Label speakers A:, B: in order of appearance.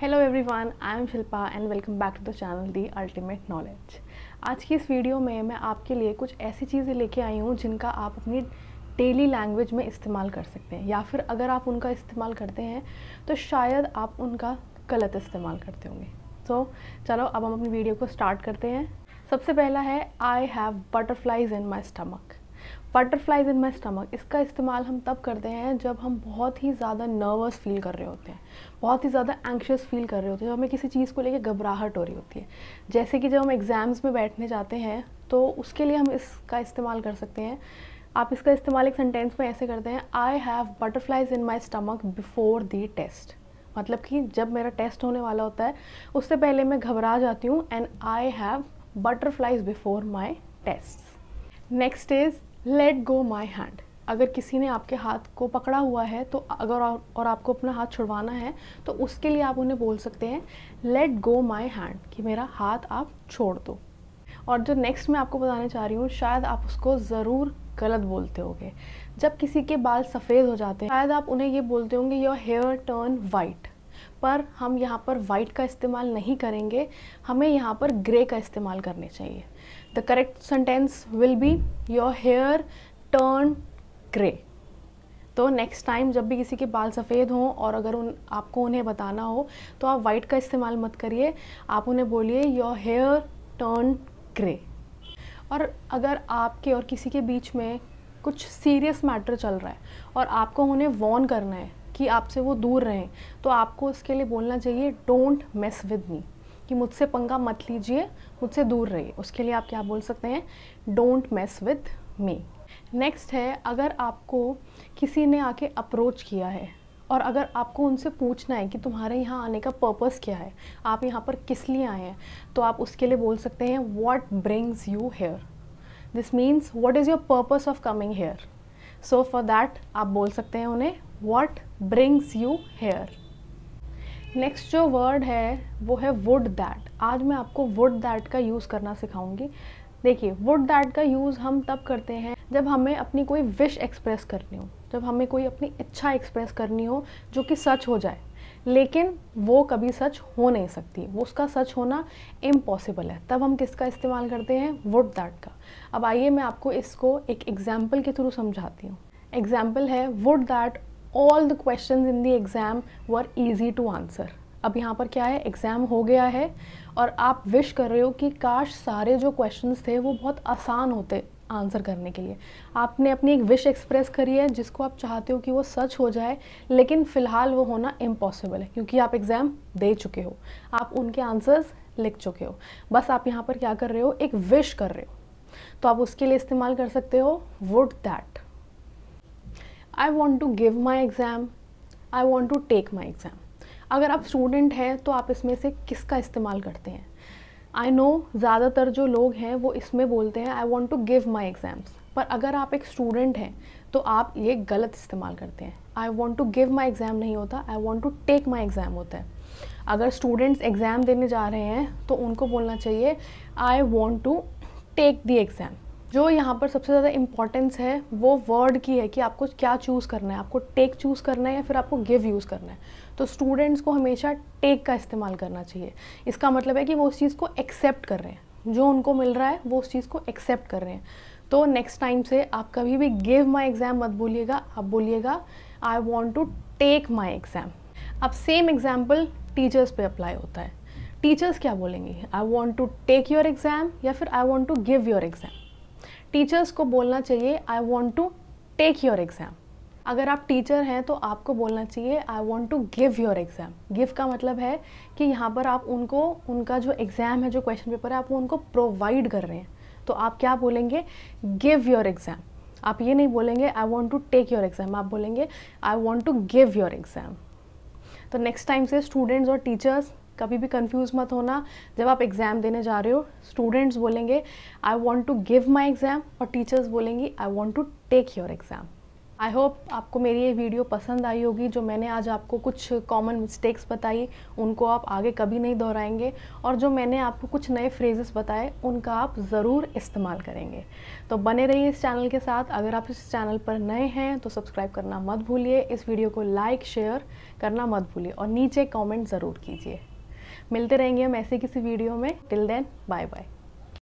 A: hello everyone I am Shilpa and welcome back to the channel the ultimate knowledge आज की इस video में मैं आपके लिए कुछ ऐसी चीज़ें लेके आई हूँ जिनका आप अपनी डेली लैंग्वेज में इस्तेमाल कर सकते हैं या फिर अगर आप उनका इस्तेमाल करते हैं तो शायद आप उनका गलत इस्तेमाल करते होंगे सो so, चलो अब हम अपनी वीडियो को स्टार्ट करते हैं सबसे पहला है I have butterflies in my stomach butterflies in my stomach इसका इस्तेमाल हम तब करते हैं जब हम बहुत ही ज़्यादा नर्वस फील कर रहे होते हैं बहुत ही ज़्यादा एंक्शस फील कर रहे होते हैं हमें किसी चीज़ को लेकर घबराहट हो रही होती है जैसे कि जब हम एग्ज़ाम्स में बैठने जाते हैं तो उसके लिए हम इसका इस्तेमाल कर सकते हैं आप इसका इस्तेमाल एक सेंटेंस में ऐसे करते हैं I have butterflies in my stomach before the test मतलब कि जब मेरा टेस्ट होने वाला होता है उससे पहले मैं घबरा जाती हूँ and I have butterflies before my test next is let go my hand अगर किसी ने आपके हाथ को पकड़ा हुआ है तो अगर और, और आपको अपना हाथ छुड़वाना है तो उसके लिए आप उन्हें बोल सकते हैं लेट गो माई हैंड कि मेरा हाथ आप छोड़ दो और जो नेक्स्ट मैं आपको बताने चाह रही हूँ शायद आप उसको ज़रूर गलत बोलते होंगे जब किसी के बाल सफ़ेद हो जाते हैं शायद आप उन्हें ये बोलते होंगे योर हेयर टर्न वाइट पर हम यहाँ पर वाइट का इस्तेमाल नहीं करेंगे हमें यहाँ पर ग्रे का इस्तेमाल करने चाहिए the correct sentence will be your hair turn grey तो नेक्स्ट टाइम जब भी किसी के बाल सफ़ेद हों और अगर उन आपको उन्हें बताना हो तो आप वाइट का इस्तेमाल मत करिए आप उन्हें बोलिए योर हेयर टर्न ग्रे और अगर आपके और किसी के बीच में कुछ सीरियस मैटर चल रहा है और आपको उन्हें वॉर्न करना है कि आपसे वो दूर रहें तो आपको उसके लिए बोलना चाहिए डोंट मेस विद मी कि मुझसे पंगा मत लीजिए मुझसे दूर रहिए उसके लिए आप क्या बोल सकते हैं don't mess with me next है अगर आपको किसी ने आके अप्रोच किया है और अगर आपको उनसे पूछना है कि तुम्हारे यहाँ आने का पर्पस क्या है आप यहाँ पर किस लिए आए हैं तो आप उसके लिए बोल सकते हैं what brings you here this means what is your purpose of coming here so for that आप बोल सकते हैं उन्हें what brings you here next जो वर्ड है वो है वुड दैट आज मैं आपको वुड दैट का यूज़ करना सिखाऊंगी देखिए वुड दैट का यूज़ हम तब करते हैं जब हमें अपनी कोई विश एक्सप्रेस करनी हो जब हमें कोई अपनी इच्छा एक्सप्रेस करनी हो जो कि सच हो जाए लेकिन वो कभी सच हो नहीं सकती वो उसका सच होना इम्पॉसिबल है तब हम किसका इस्तेमाल करते हैं वुड दैट का अब आइए मैं आपको इसको एक एग्जाम्पल के थ्रू समझाती हूँ एग्जाम्पल है would that all the question in the exam were easy to answer अब यहाँ पर क्या है एग्ज़ाम हो गया है और आप विश कर रहे हो कि काश सारे जो क्वेश्चन थे वो बहुत आसान होते आंसर करने के लिए आपने अपनी एक विश एक्सप्रेस करी है जिसको आप चाहते हो कि वो सच हो जाए लेकिन फ़िलहाल वो होना इम्पॉसिबल है क्योंकि आप एग्ज़ाम दे चुके हो आप उनके आंसर्स लिख चुके हो बस आप यहाँ पर क्या कर रहे हो एक विश कर रहे हो तो आप उसके लिए इस्तेमाल कर सकते हो would that I want to give my exam I want to take my exam अगर आप स्टूडेंट हैं तो आप इसमें से किसका इस्तेमाल करते हैं आई नो ज़्यादातर जो लोग हैं वो इसमें बोलते हैं I want to give my exams पर अगर आप एक स्टूडेंट हैं तो आप ये गलत इस्तेमाल करते हैं I want to give my exam नहीं होता I want to take my exam होता है अगर स्टूडेंट्स एग्ज़ाम देने जा रहे हैं तो उनको बोलना चाहिए I want to take the exam जो यहाँ पर सबसे ज़्यादा इम्पॉर्टेंस है वो वर्ड की है कि आपको क्या चूज़ करना है आपको टेक चूज़ करना है या फिर आपको गिव यूज़ करना है तो स्टूडेंट्स को हमेशा टेक का इस्तेमाल करना चाहिए इसका मतलब है कि वो उस चीज़ को एक्सेप्ट कर रहे हैं जो उनको मिल रहा है वो उस चीज़ को एक्सेप्ट कर रहे हैं तो नेक्स्ट टाइम से आप कभी भी गिव माई एग्ज़ाम मत बोलिएगा आप बोलिएगा I want to take my exam अब सेम एग्जाम्पल टीचर्स पे अप्लाई होता है टीचर्स क्या बोलेंगे I want to take your exam या फिर I want to give your exam teachers को बोलना चाहिए I want to take your exam अगर आप टीचर हैं तो आपको बोलना चाहिए I want to give your exam give का मतलब है कि यहाँ पर आप उनको उनका जो एग्ज़ाम है जो क्वेश्चन पेपर है आप वो उनको प्रोवाइड कर रहे हैं तो आप क्या बोलेंगे गिव योर एग्ज़ाम आप ये नहीं बोलेंगे I want to take your exam आप बोलेंगे I want to give your exam तो नेक्स्ट टाइम से स्टूडेंट्स और टीचर्स कभी भी कंफ्यूज मत होना जब आप एग्ज़ाम देने जा रहे हो स्टूडेंट्स बोलेंगे I want to give my exam और टीचर्स बोलेंगी I want to take your exam I hope आपको मेरी ये वीडियो पसंद आई होगी जो मैंने आज आपको कुछ कॉमन मिस्टेक्स बताई उनको आप आगे कभी नहीं दोहराएंगे और जो मैंने आपको कुछ नए फ्रेजेस बताए उनका आप ज़रूर इस्तेमाल करेंगे तो बने रहिए इस चैनल के साथ अगर आप इस चैनल पर नए हैं तो सब्सक्राइब करना मत भूलिए इस वीडियो को लाइक शेयर करना मत भूलिए और नीचे कॉमेंट ज़रूर कीजिए मिलते रहेंगे हम ऐसे किसी वीडियो में टिल देन बाय बाय